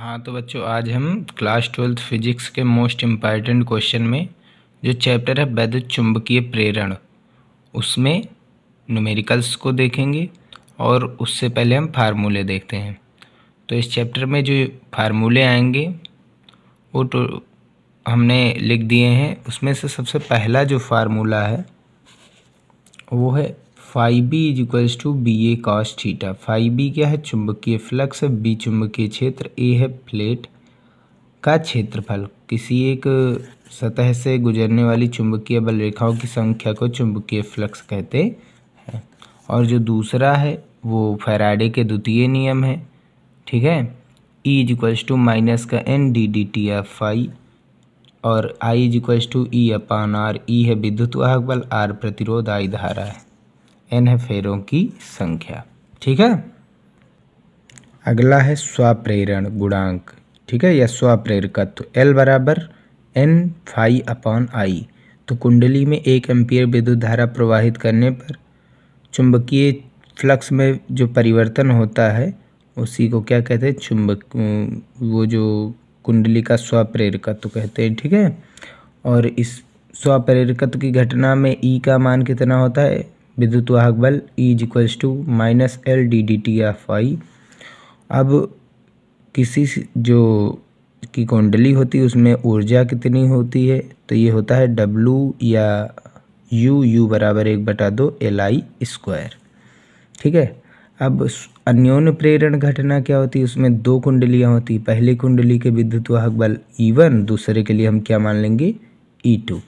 हाँ तो बच्चों आज हम क्लास ट्वेल्थ फिजिक्स के मोस्ट इम्पॉर्टेंट क्वेश्चन में जो चैप्टर है वैद्युत चुंबकीय प्रेरण उसमें न्यूमेरिकल्स को देखेंगे और उससे पहले हम फार्मूले देखते हैं तो इस चैप्टर में जो फार्मूले आएंगे वो तो हमने लिख दिए हैं उसमें से सबसे पहला जो फार्मूला है वो है five B is equals to B A cos theta five B क्या है चुंबकीय फ्लक्स बी चुंबकीय क्षेत्र ए है प्लेट का क्षेत्रफल किसी एक सतह से गुजरने वाली चुंबकीय बल रेखाओं की संख्या को चुंबकीय फ्लक्स कहते हैं और जो दूसरा है वो फेराडे के द्वितीय नियम है ठीक है E is equals to minus का N D D T F I और I is equals to E upon R E है विद्युत वाहक बल आर प्रतिरोध आई धारा है एन है फेरों की संख्या ठीक है अगला है स्वप्रेरण गुणांक ठीक है या स्वप्रेरकत्व तो एल बराबर एन फाइ अपॉन आई तो कुंडली में एक एम्पियर विद्युत धारा प्रवाहित करने पर चुंबकीय फ्लक्स में जो परिवर्तन होता है उसी को क्या कहते हैं चुंबक वो जो कुंडली का स्वप्रेरकत्व तो कहते हैं ठीक है और इस स्वप्रेरकत्व तो की घटना में ई e का मान कितना होता है विद्युत वाहक बल E is equals to minus L D D T F I अब किसी जो की कुंडली होती है उसमें ऊर्जा कितनी होती है तो ये होता है डब्लू या यू यू बराबर एक बटा दो एल आई स्क्वायर ठीक है अब अन्योन प्रेरण घटना क्या होती है उसमें दो कुंडलियाँ होती पहली कुंडली के विद्युत वाहक बल ई e वन दूसरे के लिए हम क्या मान लेंगे ई e टू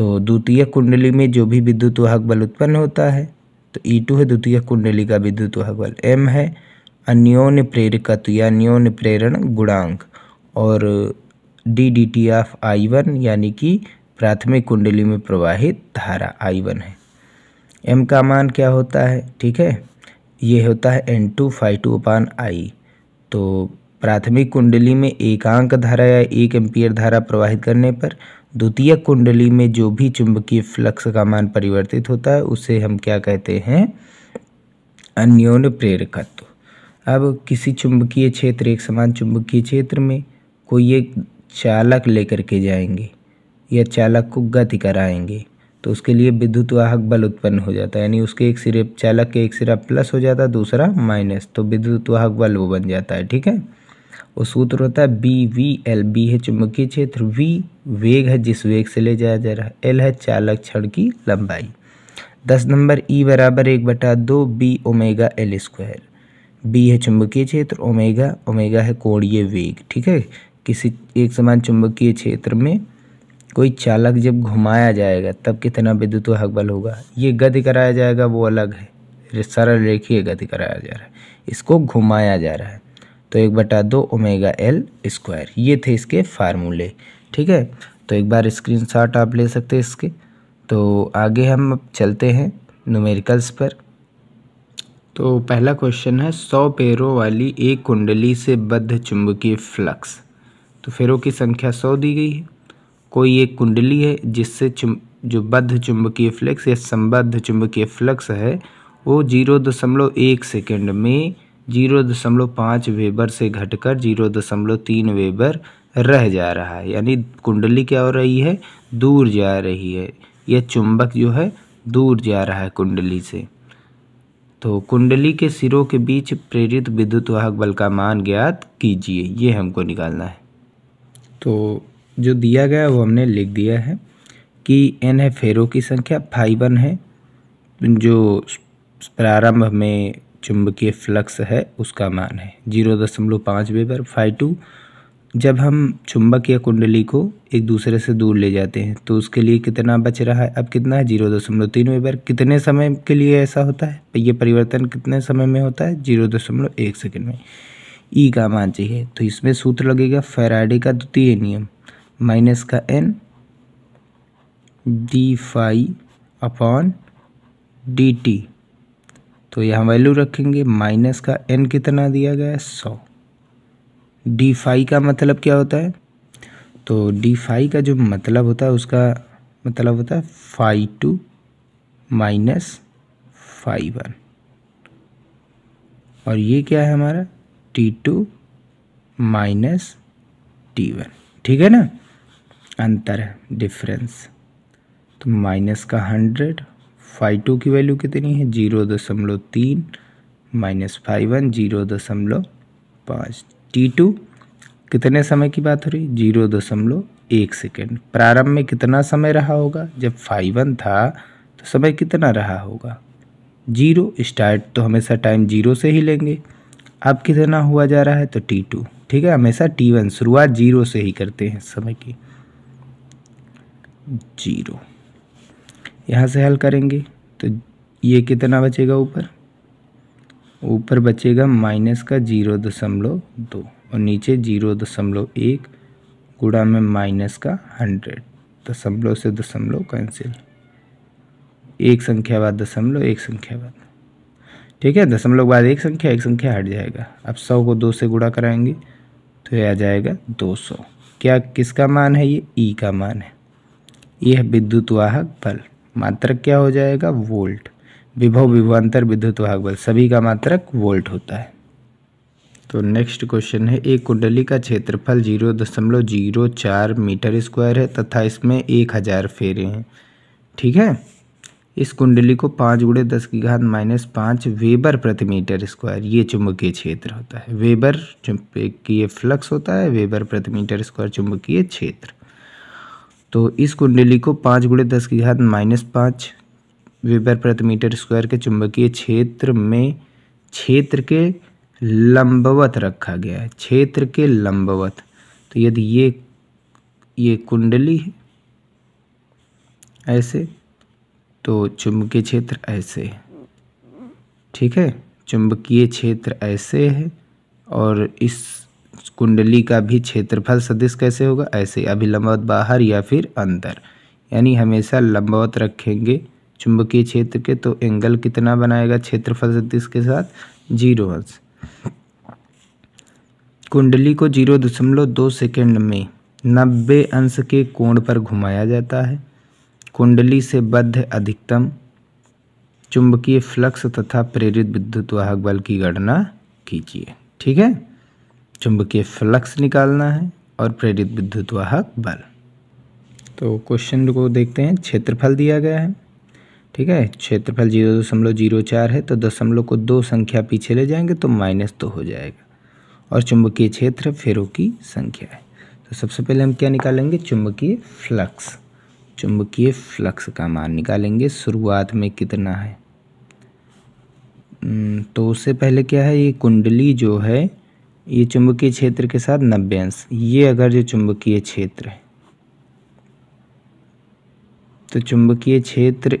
तो द्वितीय कुंडली में जो भी विद्युत वाहक बल उत्पन्न होता है तो ई e टू है द्वितीय कुंडली का विद्युत वाहक बल एम है अन्योन्य प्रेरकत्व या अन्योन प्रेरण गुणांक और D D T of I one यानी कि प्राथमिक कुंडली में प्रवाहित धारा आई वन है एम का मान क्या होता है ठीक है ये होता है N two five two upon I तो प्राथमिक कुंडली में एकांक धारा या एक एम्पियर धारा प्रवाहित करने पर द्वितीय कुंडली में जो भी चुंबकीय फ्लक्स का मान परिवर्तित होता है उसे हम क्या कहते हैं अन्योन प्रेरकत्व अब किसी चुंबकीय क्षेत्र एक समान चुंबकीय क्षेत्र में कोई एक चालक लेकर के जाएंगे या चालक को गति कराएंगे तो उसके लिए विद्युत वाहक बल उत्पन्न हो जाता है यानी उसके एक सिरे चालक के एक सिरा प्लस हो जाता है दूसरा माइनस तो विद्युत वाहक बल वो बन जाता है ठीक है और सूत्र होता है बी वी एल बी है चुंबकीय क्षेत्र वी वेग है जिस वेग से ले जाया जा रहा है एल है चालक क्षण की लंबाई दस नंबर ई e बराबर एक बटा दो B omega L square B है चुंबकीय क्षेत्र ओमेगा ओमेगा है कोणीय वेग ठीक है किसी एक समान चुंबकीय क्षेत्र में कोई चालक जब घुमाया जाएगा तब कितना विद्युत हक बल होगा ये गति कराया जाएगा वो अलग है सरल रेखीय गति कराया जा रहा है इसको घुमाया जा रहा है तो एक बटा दो ओमेगा एल स्क्वायर ये थे इसके फार्मूले ठीक है तो एक बार स्क्रीनशॉट आप ले सकते हैं इसके तो आगे हम अब चलते हैं नूमेरिकल्स पर तो पहला क्वेश्चन है सौ पैरों वाली एक कुंडली से बद्ध चुंबकीय फ्लक्स तो फेरों की संख्या सौ दी गई है कोई एक कुंडली है जिससे चुम जो बद्ध चुंबकीय फ्लक्स या संबद्ध चुंबकीय फ्लक्स है वो जीरो दशमलव एक सेकेंड में जीरो दशमलव पाँच वेबर से घटकर जीरो दशमलव तीन वेबर रह जा रहा है यानी कुंडली क्या हो रही है दूर जा रही है यह चुंबक जो है दूर जा रहा है कुंडली से तो कुंडली के सिरों के बीच प्रेरित विद्युत वाहक बल का मान ज्ञात कीजिए ये हमको निकालना है तो जो दिया गया वो हमने लिख दिया है कि एन है फेरों की संख्या फाइवन है जो प्रारंभ में चुंबकीय फ्लक्स है उसका मान है जीरो दशमलव पाँच वेबर फाइव टू जब हम चुंबक या कुंडली को एक दूसरे से दूर ले जाते हैं तो उसके लिए कितना बच रहा है अब कितना है जीरो दशमलव तीन वेबर कितने समय के लिए ऐसा होता है ये परिवर्तन कितने समय में होता है जीरो दशमलव एक सेकेंड में ई का मान चाहिए तो इसमें सूत्र लगेगा फेराडे का द्वितीय नियम माइनस का N D phi upon D T तो यहाँ वैल्यू रखेंगे माइनस का एन कितना दिया गया है सौ डी फाई का मतलब क्या होता है तो डी फाई का जो मतलब होता है उसका मतलब होता है phi two minus phi one और ये क्या है हमारा T two minus T one ठीक है ना अंतर है डिफरेंस तो माइनस का हंड्रेड फाइव टू की वैल्यू कितनी है जीरो दशमलव तीन माइनस फाइव वन जीरो दशमलव पाँच टी टू कितने समय की बात हो रही जीरो दशमलव एक सेकेंड प्रारंभ में कितना समय रहा होगा जब फाइव वन था तो समय कितना रहा होगा जीरो स्टार्ट तो हमेशा टाइम जीरो से ही लेंगे अब कितना हुआ जा रहा है तो टी टू ठीक है हमेशा टी वन शुरुआत जीरो से ही करते हैं समय की जीरो यहाँ से हल करेंगे तो ये कितना बचेगा ऊपर ऊपर बचेगा माइनस का जीरो दशमलव दो और नीचे जीरो दशमलव एक गुड़ा में माइनस का हंड्रेड दशमलव से दशमलव कैंसिल एक संख्या बाद दशमलव एक संख्या बाद ठीक है दशमलव बाद एक संख्या एक संख्या हट जाएगा अब सौ को दो से गुड़ा कराएंगे तो ये आ जाएगा दो सौ क्या किसका मान है ये ई का मान है यह विद्युत वाहक मात्रक क्या हो जाएगा वोल्ट विभव विभवांतर विद्युत भाग बल सभी का मात्रक वोल्ट होता है तो नेक्स्ट क्वेश्चन है एक कुंडली का क्षेत्रफल जीरो दशमलव जीरो चार मीटर स्क्वायर है तथा इसमें एक हज़ार फेरे हैं ठीक है इस कुंडली को पाँच गुड़े दस की घात माइनस पाँच वेबर प्रति मीटर स्क्वायर ये चुंबकीय क्षेत्र होता है वेबर चुंबकीय फ्लक्स होता है वेबर प्रति मीटर स्क्वायर चुंबकीय क्षेत्र तो इस कुंडली को पाँच गुड़े दस की घात माइनस पाँच वेबर प्रति मीटर स्क्वायर के चुंबकीय क्षेत्र में क्षेत्र के लंबवत रखा गया है क्षेत्र के लंबवत तो यदि ये ये कुंडली है ऐसे तो चुंबकीय क्षेत्र ऐसे है ठीक है चुंबकीय क्षेत्र ऐसे है और इस कुंडली का भी क्षेत्रफल सदिश कैसे होगा ऐसे अभिलंबवत बाहर या फिर अंदर यानी हमेशा लंबवत रखेंगे चुंबकीय क्षेत्र के तो एंगल कितना बनाएगा क्षेत्रफल सदिश के साथ जीरो अंश कुंडली को जीरो दशमलव दो सेकेंड में नब्बे अंश के कोण पर घुमाया जाता है कुंडली से बद्ध अधिकतम चुंबकीय फ्लक्स तथा प्रेरित विद्युत वाहक बल की गणना कीजिए ठीक है चुंबकीय फ्लक्स निकालना है और प्रेरित विद्युत वाहक बल तो क्वेश्चन को देखते हैं क्षेत्रफल दिया गया है ठीक है क्षेत्रफल जीरो दशमलव जीरो चार है तो दशमलव को दो संख्या पीछे ले जाएंगे तो माइनस दो तो हो जाएगा और चुंबकीय क्षेत्र फेरों की संख्या है तो सबसे पहले हम क्या निकालेंगे चुंबकीय फ्लक्स चुंबकीय फ्लक्स का मान निकालेंगे शुरुआत में कितना है हम्म, तो उससे पहले क्या है ये कुंडली जो है ये चुंबकीय क्षेत्र के साथ नब्बे अंश ये अगर जो चुंबकीय क्षेत्र है तो चुंबकीय क्षेत्र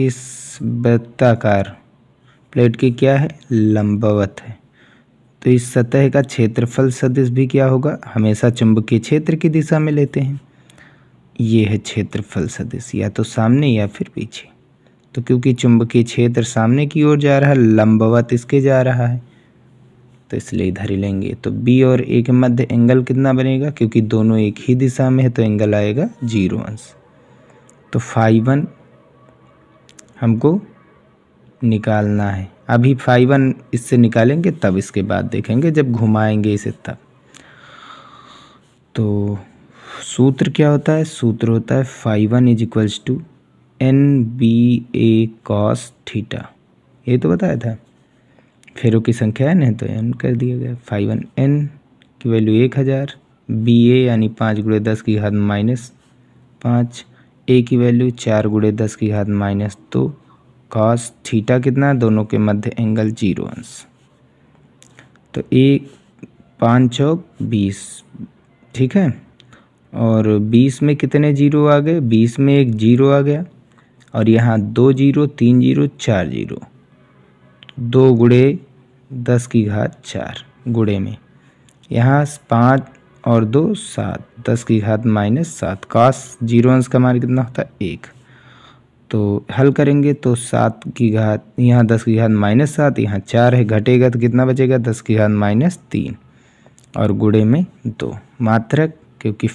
इस वृत्ताकार प्लेट के क्या है लंबावत है तो इस सतह का क्षेत्रफल सदिश भी क्या होगा हमेशा चुंबकीय क्षेत्र की दिशा में लेते हैं ये है क्षेत्रफल सदिश या तो सामने या फिर पीछे तो क्योंकि चुंबकीय क्षेत्र सामने की ओर जा रहा है लंबवत इसके जा रहा है तो इसलिए इधर ही लेंगे तो बी और ए के मध्य एंगल कितना बनेगा क्योंकि दोनों एक ही दिशा में है तो एंगल आएगा जीरो अंश तो फाइव वन हमको निकालना है अभी फाइव वन इससे निकालेंगे तब इसके बाद देखेंगे जब घुमाएंगे इसे तब तो सूत्र क्या होता है सूत्र होता है five one is equals to N B A cos theta ये तो बताया था फेरों की संख्या है है तो एन कर दिया गया फाइव वन एन की वैल्यू एक हज़ार बी ए यानी पाँच गुड़े दस की घात माइनस पाँच ए की वैल्यू चार गुड़े दस की घात माइनस दो तो कॉस थीटा कितना दोनों के मध्य एंगल जीरो अंश तो ए पाँच चौक बीस ठीक है और बीस में कितने जीरो आ गए बीस में एक जीरो आ गया और यहाँ दो जीरो तीन जीरो चार जीरो दो गुड़े दस की घात चार गुड़े में यहाँ पाँच और दो सात दस की घात माइनस सात कास जीरो अंश का मान कितना होता है एक तो हल करेंगे तो सात की घात यहाँ दस की घात माइनस सात यहाँ चार है घटेगा तो कितना बचेगा दस की घात माइनस तीन और गुड़े में दो मात्रक क्योंकि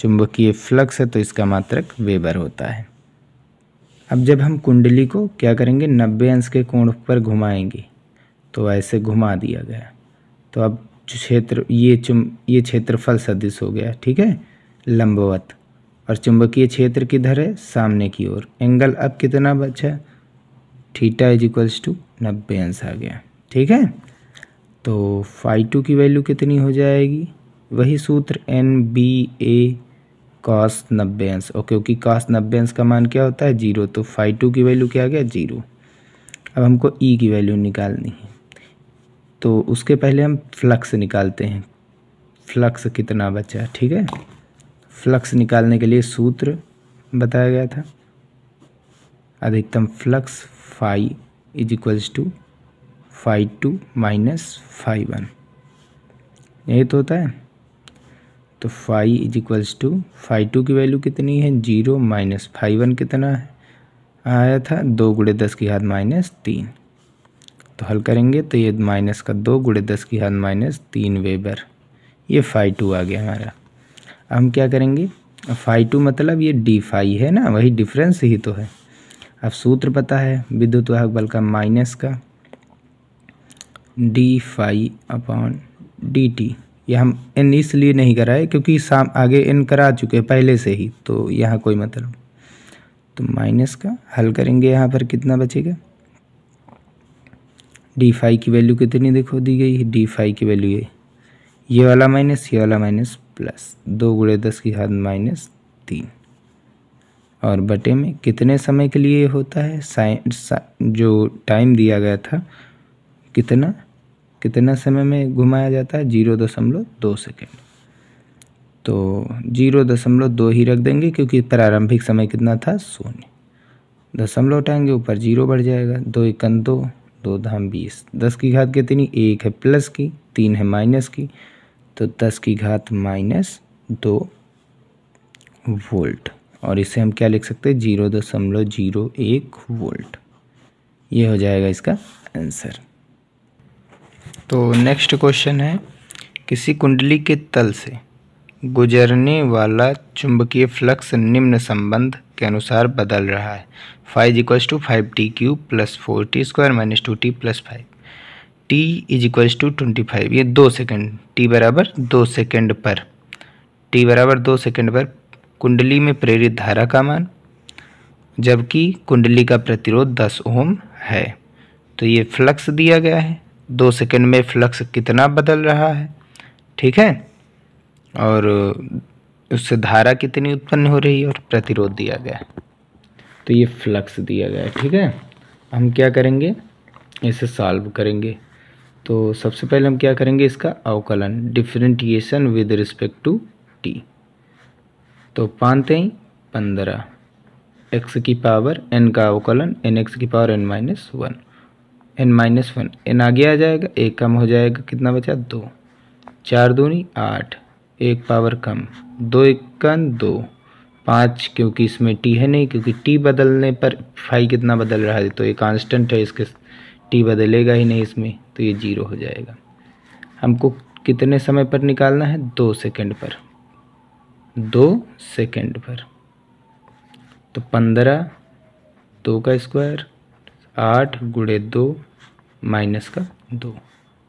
चुंबकीय फ्लक्स है तो इसका मात्रक वेबर होता है अब जब हम कुंडली को क्या करेंगे नब्बे अंश के कोण पर घुमाएंगे तो ऐसे घुमा दिया गया तो अब क्षेत्र ये चुम ये क्षेत्रफल सदिश हो गया ठीक है लंबवत और चुंबकीय क्षेत्र किधर है सामने की ओर एंगल अब कितना बचा थीटा इज इक्वल्स टू नब्बे अंश आ गया ठीक है तो फाइव टू की वैल्यू कितनी हो जाएगी वही सूत्र एन बी ए कॉस नब्बे अंश और क्योंकि कॉस नब्बे अंश का मान क्या होता है जीरो तो फाइव टू की वैल्यू क्या आ गया जीरो अब हमको ई e की वैल्यू निकालनी है तो उसके पहले हम फ्लक्स निकालते हैं फ्लक्स कितना बचा ठीक है फ्लक्स निकालने के लिए सूत्र बताया गया था अधिकतम flux phi is equals to five two minus five one यही तो होता है तो phi is equals to five two की वैल्यू कितनी है जीरो माइनस फाइव वन कितना है आया था दो गुड़े दस की घात माइनस तीन तो हल करेंगे तो ये माइनस का दो गुड़े दस की हाथ माइनस तीन वेबर ये फाई टू आ गया हमारा अब हम क्या करेंगे फाई टू मतलब ये डी फाई है ना वही डिफरेंस ही तो है अब सूत्र पता है विद्युत वाहक बल का माइनस का D phi upon D T ये हम एन इसलिए नहीं कराए क्योंकि शाम आगे एन करा चुके पहले से ही तो यहाँ कोई मतलब तो माइनस का हल करेंगे यहाँ पर कितना बचेगा डी फाइव की वैल्यू कितनी देखो दी गई है डी फाइव की वैल्यू ये ये वाला माइनस ये वाला माइनस प्लस दो गुड़े दस की हाथ माइनस तीन और बटे में कितने समय के लिए होता है साइन सा, जो टाइम दिया गया था कितना कितना समय में घुमाया जाता है जीरो दशमलव दो सेकेंड तो जीरो दशमलव दो ही रख देंगे क्योंकि प्रारंभिक समय कितना था शून्य दशमलव उठाएंगे ऊपर जीरो बढ़ जाएगा दो इकन दो दो धाम बीस दस की घात कितनी एक है प्लस की तीन है माइनस की तो दस की घात माइनस दो वोल्ट और इसे हम क्या लिख सकते हैं जीरो दशमलव जीरो एक वोल्ट ये हो जाएगा इसका आंसर तो नेक्स्ट क्वेश्चन है किसी कुंडली के तल से गुजरने वाला चुंबकीय फ्लक्स निम्न संबंध के अनुसार बदल रहा है five is equals to five T cube plus four T square minus two T plus five T is equals to twenty five ये दो सेकेंड टी बराबर दो सेकेंड पर टी बराबर दो सेकेंड पर कुंडली में प्रेरित धारा का मान जबकि कुंडली का प्रतिरोध दस ओम है तो ये फ्लक्स दिया गया है दो सेकेंड में फ्लक्स कितना बदल रहा है ठीक है और उससे धारा कितनी उत्पन्न हो रही है और प्रतिरोध दिया गया है तो ये फ्लक्स दिया गया है ठीक है हम क्या करेंगे इसे सॉल्व करेंगे तो सबसे पहले हम क्या करेंगे इसका अवकलन differentiation with respect to t तो पानते ही पंद्रह एक्स की पावर एन का अवकलन एन एक्स की power n minus one n minus one n आगे आ जाएगा एक कम हो जाएगा कितना बचा दो चार दूनी आठ एक पावर कम दो इक्कन दो पाँच क्योंकि इसमें टी है नहीं क्योंकि टी बदलने पर फाइव कितना बदल रहा है तो ये कांस्टेंट है इसके टी बदलेगा ही नहीं इसमें तो ये जीरो हो जाएगा हमको कितने समय पर निकालना है दो सेकंड पर दो सेकंड पर तो पंद्रह दो का स्क्वायर आठ गुड़े दो माइनस का दो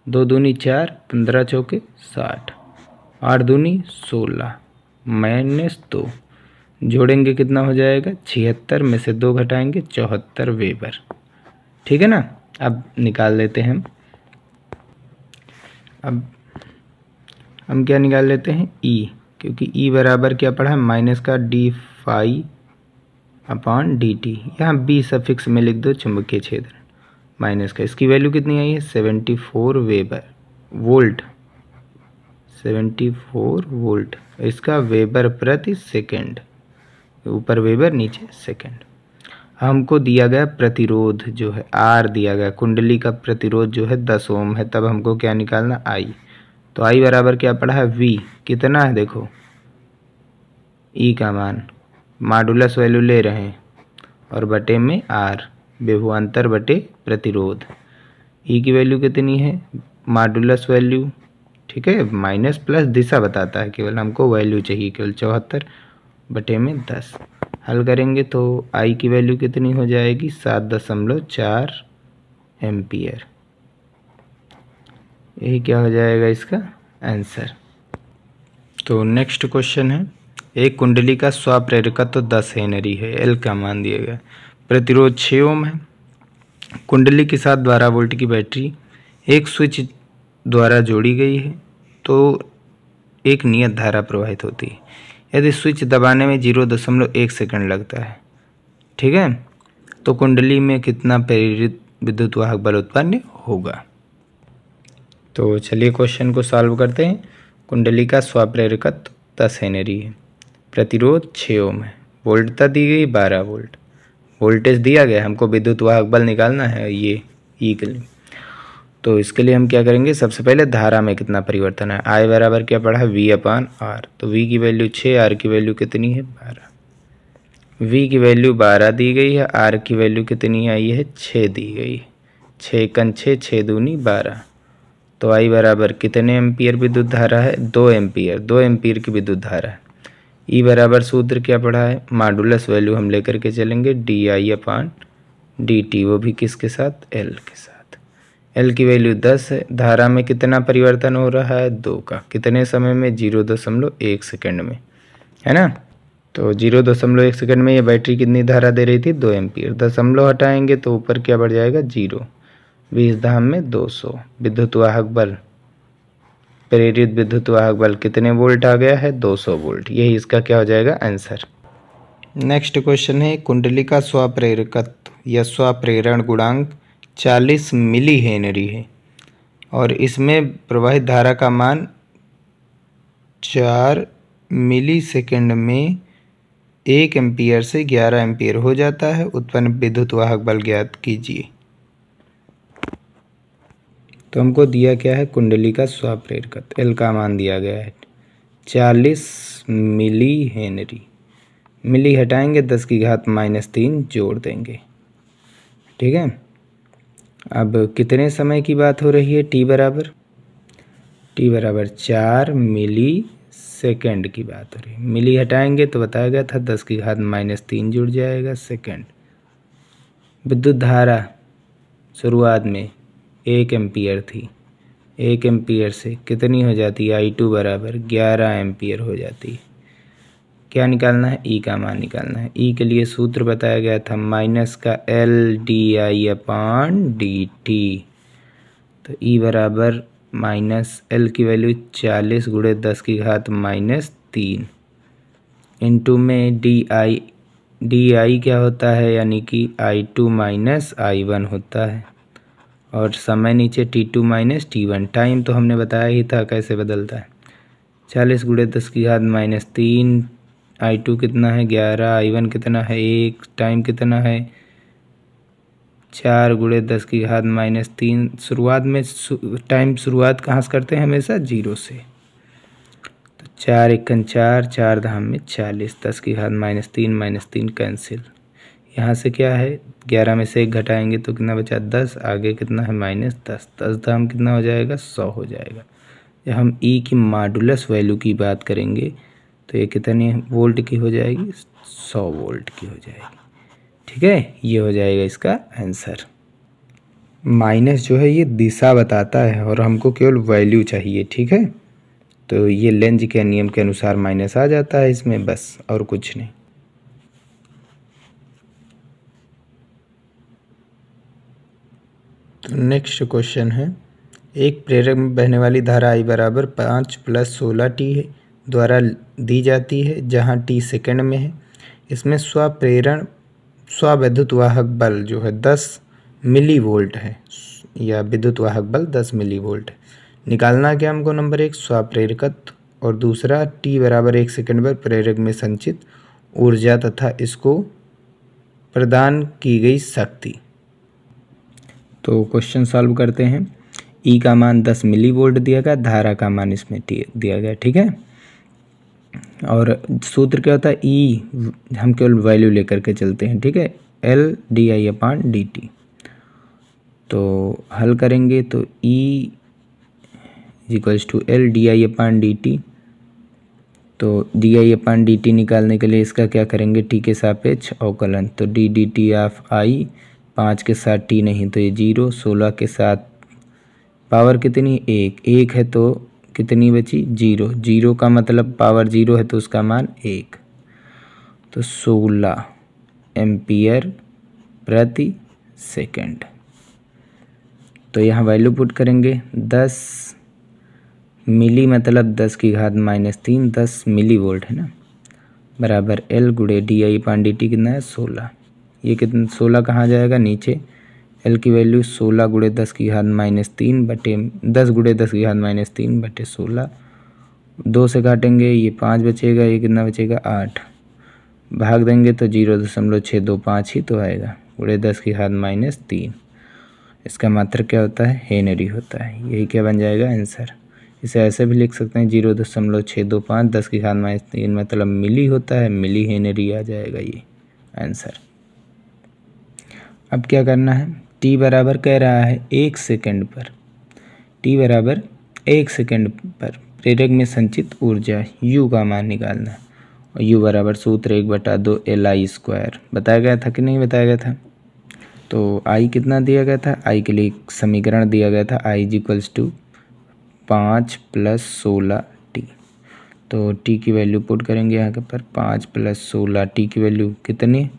दो दूनी चार पंद्रह चौके साठ आठ दूनी सोलह माइनस दो जोड़ेंगे कितना हो जाएगा छिहत्तर में से दो घटाएंगे चौहत्तर वेबर ठीक है ना अब निकाल लेते हैं हम अब हम क्या निकाल लेते हैं ई e, क्योंकि ई e बराबर क्या पढ़ा है माइनस का D phi upon D t यहाँ बी सफिक्स में लिख दो चुंबकीय क्षेत्र माइनस का इसकी वैल्यू कितनी आई है seventy four weber volt seventy four volt इसका वेबर प्रति सेकेंड ऊपर वेबर नीचे सेकेंड हमको दिया गया प्रतिरोध जो है आर दिया गया कुंडली का प्रतिरोध जो है दस ओम है तब हमको क्या निकालना आई तो आई बराबर क्या पड़ा है वी कितना है देखो ई का मान माडुलस वैल्यू ले रहे हैं और बटे में आर विभुआंतर बटे प्रतिरोध ई की वैल्यू कितनी है माडुलस वैल्यू ठीक है माइनस प्लस दिशा बताता है केवल हमको वैल्यू चाहिए केवल चौहत्तर बटे में दस हल करेंगे तो आई की वैल्यू कितनी हो जाएगी सात दशमलव चार एम्पियर यही क्या हो जाएगा इसका आंसर तो नेक्स्ट क्वेश्चन है एक कुंडली का स्वप्रेरकत्व तो दस हेनरी है एल का मान दिया गया प्रतिरोध छ ओम है कुंडली के साथ बारह वोल्ट की बैटरी एक स्विच द्वारा जोड़ी गई है तो एक नियत धारा प्रवाहित होती है यदि स्विच दबाने में जीरो दशमलव एक सेकेंड लगता है ठीक है तो कुंडली में कितना प्रेरित विद्युत वाहक बल उत्पन्न होगा तो चलिए क्वेश्चन को सॉल्व करते हैं कुंडली का स्वाप्रेरकत्व दस हेनरी है प्रतिरोध छः ओम है वोल्टता दी गई बारह वोल्ट वोल्टेज दिया गया हमको विद्युत वाहक बल निकालना है ये ई e के लिए तो इसके लिए हम क्या करेंगे सबसे पहले धारा में कितना परिवर्तन है आई बराबर क्या पड़ा है वी अपान आर तो वी की वैल्यू छः आर की वैल्यू कितनी है बारह वी की वैल्यू बारह दी गई है आर की वैल्यू कितनी आई है छः दी गई है छः कन छः छः दूनी बारह तो आई बराबर कितने एम्पियर विद्युत धारा है दो एम्पियर दो एम्पियर की विद्युत धारा है ई e बराबर सूत्र क्या पढ़ा है मॉडुलस वैल्यू हम लेकर के चलेंगे d I upon d t वो भी किसके साथ एल के साथ एल की वैल्यू दस है धारा में कितना परिवर्तन हो रहा है दो का कितने समय में जीरो दशमलव एक सेकेंड में है ना तो जीरो दशमलव एक सेकेंड में ये बैटरी कितनी धारा दे रही थी दो एम्पियर दशमलव हटाएंगे तो ऊपर क्या बढ़ जाएगा जीरो बीस धाम में दो सौ विद्युत वाहक बल प्रेरित विद्युत वाहक बल कितने वोल्ट आ गया है सौ वोल्ट यही इसका क्या हो जाएगा आंसर नेक्स्ट क्वेश्चन है कुंडली का स्वप्रेरकत्व या स्वप्रेरण गुणांक चालीस मिली हेनरी है और इसमें प्रवाहित धारा का मान चार मिली सेकेंड में एक एम्पियर से ग्यारह एम्पियर हो जाता है उत्पन्न विद्युत वाहक बल ज्ञात कीजिए तो हमको दिया क्या है कुंडली का स्वाप्रेरकत एल का मान दिया गया है चालीस मिली हेनरी मिली हटाएंगे दस की घात माइनस तीन जोड़ देंगे ठीक है अब कितने समय की बात हो रही है टी बराबर टी बराबर चार मिली सेकेंड की बात हो रही है मिली हटाएंगे तो बताया गया था दस की घात माइनस तीन जुड़ जाएगा सेकेंड विद्युत धारा शुरुआत में एक एम्पियर थी एक एम्पियर से कितनी हो जाती है आई टू बराबर ग्यारह एम्पियर हो जाती है क्या निकालना है ई e का मान निकालना है ई e के लिए सूत्र बताया गया था माइनस का L d I upon D T तो ई e बराबर माइनस एल की वैल्यू चालीस गुड़े दस की घात माइनस तीन इंटू में डी आई डी आई क्या होता है यानी कि I two minus I one होता है और समय नीचे t two minus T one time तो हमने बताया ही था कैसे बदलता है चालीस गुड़े दस की घात माइनस तीन आई टू कितना है ग्यारह आई वन कितना है एक टाइम कितना है चार गुड़े दस की घात माइनस तीन शुरुआत में टाइम शुरुआत कहाँ से करते हैं हमेशा जीरो से तो चार इक्कन चार चार धाम में चालीस दस की घात माइनस तीन माइनस तीन कैंसिल यहाँ से क्या है ग्यारह में से एक घटाएंगे तो कितना बचा दस आगे कितना है माइनस दस दस धाम कितना हो जाएगा सौ हो जाएगा जब हम ई e की मॉडुलस वैल्यू की बात करेंगे तो ये कितनी वोल्ट की हो जाएगी सौ वोल्ट की हो जाएगी ठीक है ये हो जाएगा इसका आंसर माइनस जो है ये दिशा बताता है और हमको केवल वैल्यू चाहिए ठीक है तो ये लेंज के नियम के अनुसार माइनस आ जाता है इसमें बस और कुछ नहीं तो नेक्स्ट क्वेश्चन है एक प्रेरक में बहने वाली धारा आई बराबर पाँच प्लस सोलह टी है द्वारा दी जाती है जहाँ टी सेकेंड में है इसमें स्वप्रेरण स्व विद्युत वाहक बल जो है दस मिली वोल्ट है या विद्युत वाहक बल दस मिली वोल्ट है निकालना क्या हमको नंबर एक स्वप्रेरकत्व और दूसरा टी बराबर एक सेकेंड पर प्रेरक में संचित ऊर्जा तथा इसको प्रदान की गई शक्ति तो क्वेश्चन सॉल्व करते हैं ई e का मान दस मिली वोल्ट दिया गया धारा का मान इसमें दिया गया ठीक है और सूत्र क्या होता है ई e, हम केवल वैल्यू लेकर के चलते हैं ठीक है L d I upon d T तो हल करेंगे तो E equals to L d I upon d T तो d I upon d t निकालने के लिए इसका क्या करेंगे टी के सापेक्ष अवकलन तो d D T of I पाँच के साथ टी नहीं तो ये जीरो सोलह के साथ पावर कितनी एक एक है तो कितनी बची जीरो जीरो का मतलब पावर जीरो है तो उसका मान एक तो सोलह एम्पियर प्रति सेकंड तो यहाँ वैल्यू पुट करेंगे दस मिली मतलब दस की घात माइनस तीन दस मिली वोल्ट है ना बराबर एल गुड़े डी आई पांडी टी कितना है सोलह ये कितना सोलह कहाँ जाएगा नीचे एल की वैल्यू सोलह गुड़े दस की घात माइनस तीन बटे दस गुड़े दस की घात माइनस तीन बटे सोलह दो से काटेंगे ये पाँच बचेगा ये कितना बचेगा आठ भाग देंगे तो जीरो दशमलव छः दो पाँच ही तो आएगा गुड़े दस की घात माइनस तीन इसका मात्र क्या होता है हेनरी होता है यही क्या बन जाएगा आंसर इसे ऐसे भी लिख सकते हैं जीरो दशमलव छः दो पाँच दस की घात माइनस तीन मतलब मिली होता है मिली हेनरी आ जाएगा ये आंसर अब क्या करना है टी बराबर कह रहा है एक सेकंड पर टी बराबर एक सेकंड पर प्रेरक में संचित ऊर्जा यू का मान निकालना और यू बराबर सूत्र एक बटा दो एल आई स्क्वायर बताया गया था कि नहीं बताया गया था तो आई कितना दिया गया था आई के लिए एक समीकरण दिया गया था आई इजिक्वल्स टू पाँच प्लस सोलह टी तो टी की वैल्यू पुट करेंगे यहाँ पर पाँच प्लस सोलह टी की वैल्यू कितनी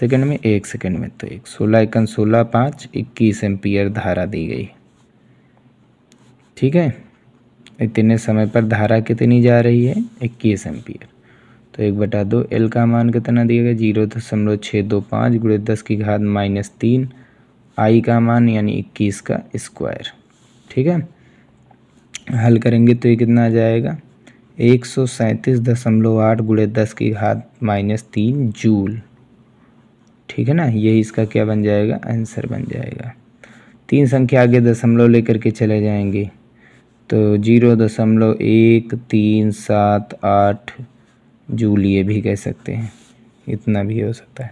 सेकंड में एक सेकंड में तो एक सोलह एकन सोलह पाँच इक्कीस एम्पियर धारा दी गई ठीक है इतने समय पर धारा कितनी जा रही है इक्कीस एम्पियर तो एक बटा दो एल का मान कितना दिया गया जीरो दशमलव छः दो पाँच गुड़े दस की घात माइनस तीन आई का मान यानी इक्कीस का स्क्वायर ठीक है हल करेंगे तो ये कितना आ जाएगा एक सौ सैंतीस दशमलव आठ गुड़े दस की घात माइनस तीन जूल ठीक है ना ये इसका क्या बन जाएगा आंसर बन जाएगा तीन संख्या आगे दशमलव लेकर के चले जाएंगे तो जीरो दशमलव एक तीन सात आठ जूल ये भी कह सकते हैं इतना भी हो सकता है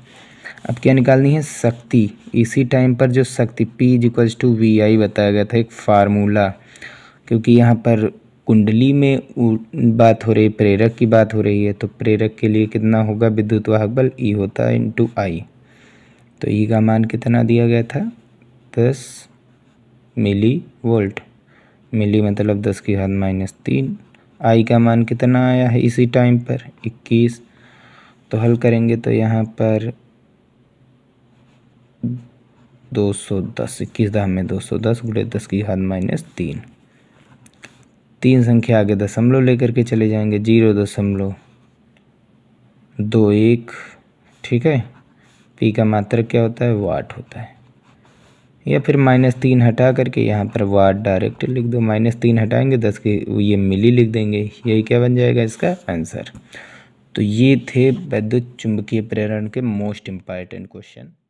अब क्या निकालनी है शक्ति इसी टाइम पर जो शक्ति P equal to V I बताया गया था एक फार्मूला क्योंकि यहाँ पर कुंडली में बात हो रही प्रेरक की बात हो रही है तो प्रेरक के लिए कितना होगा विद्युत वाहक बल ई e होता है इंटू आई तो ई e का मान कितना दिया गया था दस मिली वोल्ट मिली मतलब दस की घात माइनस तीन आई का मान कितना आया है इसी टाइम पर इक्कीस तो हल करेंगे तो यहाँ पर दो सौ दस इक्कीस दाम में दो सौ दस गुड़े दस की घात माइनस तीन तीन संख्या आगे दशमलव लेकर के चले जाएंगे जीरो दशमलव दो एक ठीक है पी का मात्रक क्या होता है वाट होता है या फिर माइनस तीन हटा करके यहाँ पर वाट डायरेक्ट लिख दो माइनस तीन हटाएंगे दस के ये मिली लिख देंगे यही क्या बन जाएगा इसका आंसर तो ये थे वैद्युत चुंबकीय प्रेरण के मोस्ट इम्पॉर्टेंट क्वेश्चन